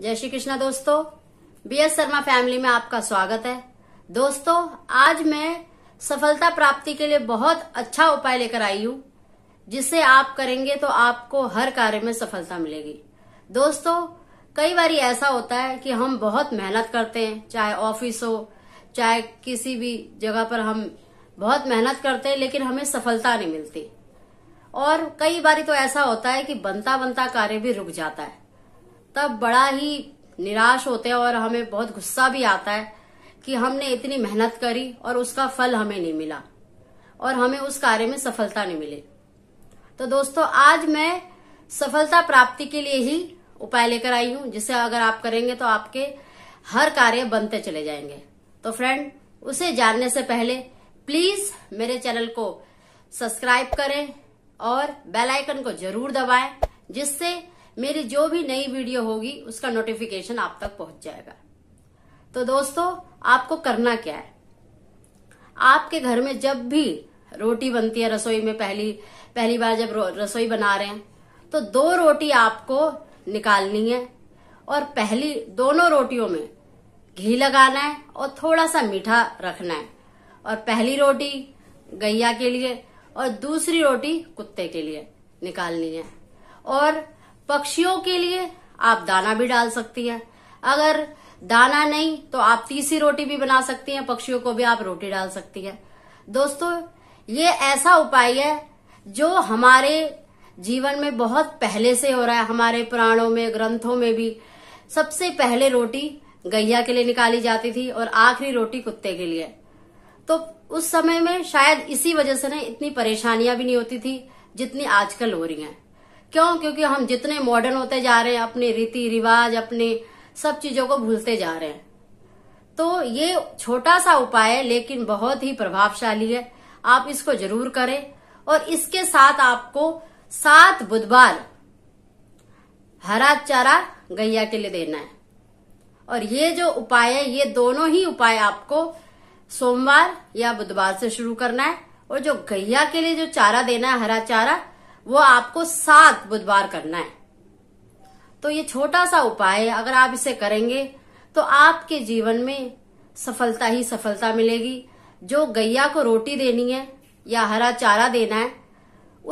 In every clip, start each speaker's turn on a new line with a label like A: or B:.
A: जय श्री कृष्णा दोस्तों B S Sharma family में आपका स्वागत है दोस्तों आज मैं सफलता प्राप्ति के लिए बहुत अच्छा उपाय लेकर आई हूं जिसे आप करेंगे तो आपको हर कार्य में सफलता मिलेगी दोस्तों कई बार ऐसा होता है कि हम बहुत मेहनत करते हैं चाहे ऑफिस हो चाहे किसी भी जगह पर हम बहुत मेहनत करते हैं लेकिन हमें सफलता नहीं मिलती और कई बार तो ऐसा होता है कि बनता बनता कार्य भी रुक जाता है तब बड़ा ही निराश होते हैं और हमें बहुत गुस्सा भी आता है कि हमने इतनी मेहनत करी और उसका फल हमें नहीं मिला और हमें उस कार्य में सफलता नहीं मिली तो दोस्तों आज मैं सफलता प्राप्ति के लिए ही उपाय लेकर आई हूं जिसे अगर आप करेंगे तो आपके हर कार्य बनते चले जाएंगे तो फ्रेंड उसे जानने से पहले प्लीज मेरे चैनल को सब्सक्राइब करें और बेल आइकन को जरूर दबाएं जिससे मेरी जो भी नई वीडियो होगी उसका नोटिफिकेशन आप तक पहुंच जाएगा तो दोस्तों आपको करना क्या है आपके घर में जब भी रोटी बनती है रसोई में पहली पहली बार जब रसोई बना रहे हैं तो दो रोटी आपको निकालनी है और पहली दोनों रोटियों में घी लगाना है और थोड़ा सा मीठा रखना है और पहली रोटी गैया के लिए और दूसरी रोटी कुत्ते के लिए निकालनी है और पक्षियों के लिए आप दाना भी डाल सकती हैं अगर दाना नहीं तो आप तीसी रोटी भी बना सकती हैं पक्षियों को भी आप रोटी डाल सकती हैं दोस्तों ये ऐसा उपाय है जो हमारे जीवन में बहुत पहले से हो रहा है हमारे पुराणों में ग्रंथों में भी सबसे पहले रोटी गैया के लिए निकाली जाती थी और आखिरी रोटी कुत्ते के लिए तो उस समय में शायद इसी वजह से ना इतनी परेशानियां भी नहीं होती थी जितनी आजकल हो रही हैं क्यों क्योंकि हम जितने मॉडर्न होते जा रहे हैं अपने रीति रिवाज अपने सब चीजों को भूलते जा रहे हैं तो ये छोटा सा उपाय है लेकिन बहुत ही प्रभावशाली है आप इसको जरूर करें और इसके साथ आपको सात बुधवार हरा चारा गैया के लिए देना है और ये जो उपाय है ये दोनों ही उपाय आपको सोमवार या बुधवार से शुरू करना है और जो गैया के लिए जो चारा देना है हरा चारा वो आपको सात बुधवार करना है तो ये छोटा सा उपाय अगर आप इसे करेंगे तो आपके जीवन में सफलता ही सफलता मिलेगी जो गैया को रोटी देनी है या हरा चारा देना है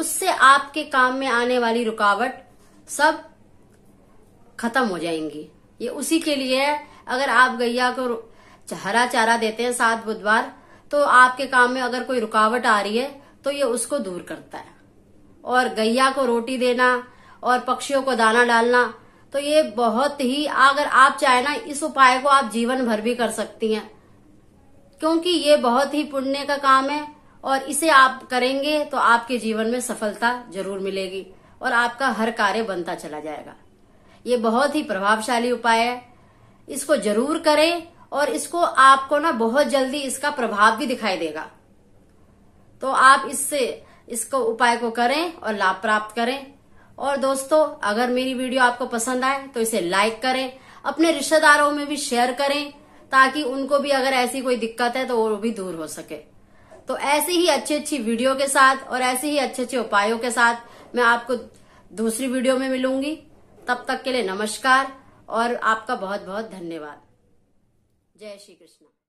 A: उससे आपके काम में आने वाली रुकावट सब खत्म हो जाएंगी ये उसी के लिए है अगर आप गैया को हरा चारा देते हैं सात बुधवार तो आपके काम में अगर कोई रुकावट आ रही है तो ये उसको दूर करता है और गैया को रोटी देना और पक्षियों को दाना डालना तो ये बहुत ही अगर आप चाहे ना इस उपाय को आप जीवन भर भी कर सकती हैं क्योंकि ये बहुत ही पुण्य का काम है और इसे आप करेंगे तो आपके जीवन में सफलता जरूर मिलेगी और आपका हर कार्य बनता चला जाएगा ये बहुत ही प्रभावशाली उपाय है इसको जरूर करें और इसको आपको ना बहुत जल्दी इसका प्रभाव भी दिखाई देगा तो आप इससे इसको उपाय को करें और लाभ प्राप्त करें और दोस्तों अगर मेरी वीडियो आपको पसंद आए तो इसे लाइक करें अपने रिश्तेदारों में भी शेयर करें ताकि उनको भी अगर ऐसी कोई दिक्कत है तो वो भी दूर हो सके तो ऐसे ही अच्छी अच्छी वीडियो के साथ और ऐसे ही अच्छे अच्छे उपायों के साथ मैं आपको दूसरी वीडियो में मिलूंगी तब तक के लिए नमस्कार और आपका बहुत बहुत धन्यवाद जय श्री कृष्ण